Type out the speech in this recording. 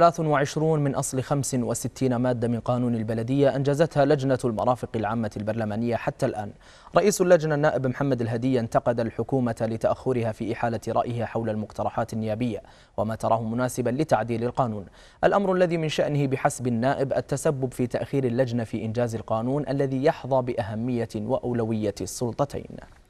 23 من أصل 65 مادة من قانون البلدية أنجزتها لجنة المرافق العامة البرلمانية حتى الآن رئيس اللجنة النائب محمد الهدي انتقد الحكومة لتأخرها في إحالة رأيها حول المقترحات النيابية وما تراه مناسبا لتعديل القانون الأمر الذي من شأنه بحسب النائب التسبب في تأخير اللجنة في إنجاز القانون الذي يحظى بأهمية وأولوية السلطتين